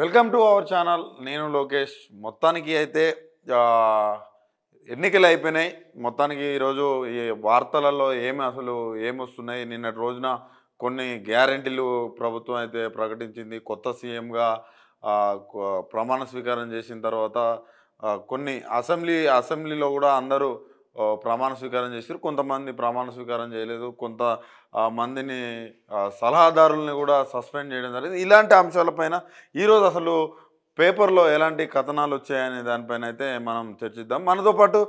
welcome to our channel నేను లోకేష్ మొత్తానికి అయితే ఎన్నికలు అయిపోయినాయి మొత్తానికి ఈరోజు ఈ వార్తలలో ఏమి అసలు ఏమొస్తున్నాయి నిన్నటి రోజున కొన్ని గ్యారంటీలు ప్రభుత్వం అయితే ప్రకటించింది కొత్త సీఎంగా ప్రమాణ స్వీకారం చేసిన తర్వాత కొన్ని అసెంబ్లీ అసెంబ్లీలో కూడా అందరూ ప్రమాణ స్వీకారం చేశారు కొంతమంది ప్రమాణ స్వీకారం చేయలేదు కొంత మందిని సలహాదారుల్ని కూడా సస్పెండ్ చేయడం జరిగింది ఇలాంటి అంశాలపైన ఈరోజు అసలు పేపర్లో ఎలాంటి కథనాలు వచ్చాయనే దానిపైన అయితే మనం చర్చిద్దాం మనతో పాటు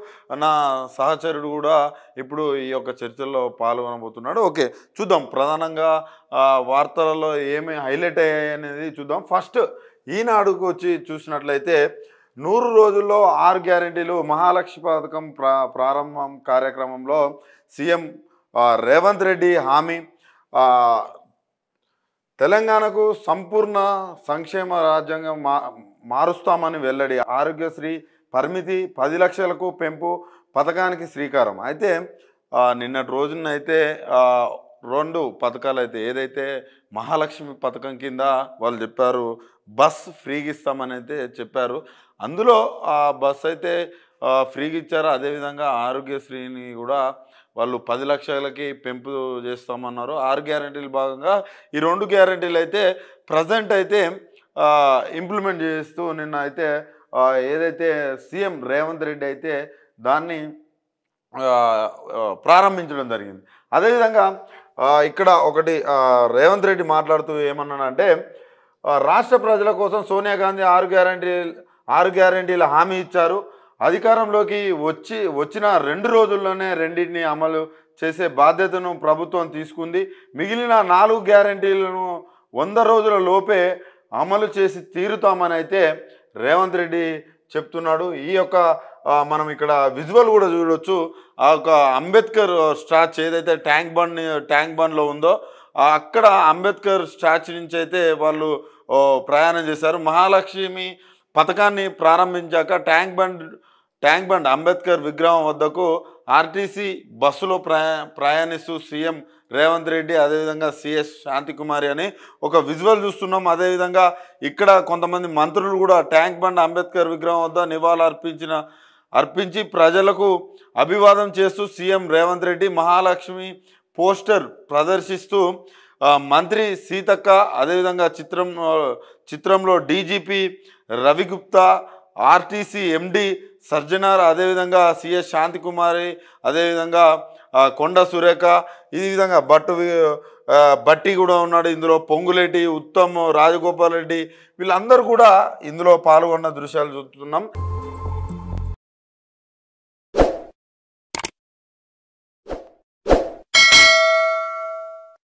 నా సహచరుడు కూడా ఇప్పుడు ఈ యొక్క చర్చల్లో పాల్గొనబోతున్నాడు ఓకే చూద్దాం ప్రధానంగా వార్తలలో ఏమి హైలైట్ అయ్యాయి అనేది చూద్దాం ఫస్ట్ ఈనాడుకు వచ్చి చూసినట్లయితే నూరు రోజుల్లో ఆరు గ్యారంటీలు మహాలక్ష్మి పథకం ప్రారంభం కార్యక్రమంలో సీఎం రేవంత్ రెడ్డి హామీ తెలంగాణకు సంపూర్ణ సంక్షేమ రాజ్యాంగం మా మారుస్తామని వెల్లడి ఆరోగ్యశ్రీ పరిమితి పది లక్షలకు పెంపు పథకానికి శ్రీకారం అయితే నిన్నటి రోజునైతే రెండు పథకాలు అయితే ఏదైతే మహాలక్ష్మి పథకం కింద వాళ్ళు చెప్పారు బస్ ఫ్రీగా ఇస్తామని అయితే చెప్పారు అందులో ఆ బస్ అయితే ఫ్రీగా ఇచ్చారు అదేవిధంగా ఆరోగ్యశ్రీని కూడా వాళ్ళు పది లక్షలకి పెంపు చేస్తామన్నారు ఆరు గ్యారంటీల భాగంగా ఈ రెండు గ్యారంటీలు అయితే ప్రజెంట్ అయితే ఇంప్లిమెంట్ చేస్తూ నిన్న అయితే ఏదైతే సీఎం రేవంత్ రెడ్డి అయితే దాన్ని ప్రారంభించడం జరిగింది అదేవిధంగా ఇక్కడ ఒకటి రేవంత్ రెడ్డి మాట్లాడుతూ అంటే రాష్ట్ర ప్రజల కోసం సోనియా గాంధీ ఆరు గ్యారంటీ ఆరు గ్యారంటీల హామీ ఇచ్చారు అధికారంలోకి వచ్చి వచ్చిన రెండు రోజుల్లోనే రెండింటిని అమలు చేసే బాధ్యతను ప్రభుత్వం తీసుకుంది మిగిలిన నాలుగు గ్యారంటీలను వంద రోజుల లోపే అమలు చేసి తీరుతామని అయితే రేవంత్ రెడ్డి చెప్తున్నాడు ఈ యొక్క మనం ఇక్కడ విజువల్ కూడా చూడవచ్చు ఆ యొక్క అంబేద్కర్ స్టాచ్ ఏదైతే ట్యాంక్ బండ్ ట్యాంక్ బండ్లో ఉందో అక్కడ అంబేద్కర్ స్టాచ్ నుంచి అయితే వాళ్ళు ప్రయాణం చేశారు మహాలక్ష్మి పథకాన్ని ప్రారంభించాక tank bund tank bund Ambedkar విగ్రహం వద్దకు ఆర్టీసీ బస్సులో ప్రయా ప్రయాణిస్తూ సీఎం రేవంత్ రెడ్డి అదేవిధంగా సిఎస్ శాంతికుమారి అని ఒక విజువల్ చూస్తున్నాం అదేవిధంగా ఇక్కడ కొంతమంది మంత్రులు కూడా ట్యాంక్ బండ్ అంబేద్కర్ విగ్రహం వద్ద నివాళులు అర్పించిన అర్పించి ప్రజలకు అభివాదం చేస్తూ సీఎం రేవంత్ రెడ్డి మహాలక్ష్మి పోస్టర్ ప్రదర్శిస్తూ మంత్రి సీతక్క అదేవిధంగా చిత్రం చిత్రంలో DGP Ravi Gupta RTC MD Sajjanar అదేవిధంగా సిఎస్ శాంతికుమారి అదేవిధంగా కొండ సురేఖ ఈ విధంగా బట్టు బట్టి కూడా ఉన్నాడు ఇందులో పొంగులేటి ఉత్తమ్ రాజగోపాల్ రెడ్డి వీళ్ళందరూ కూడా ఇందులో పాల్గొన్న దృశ్యాలు చూస్తున్నాం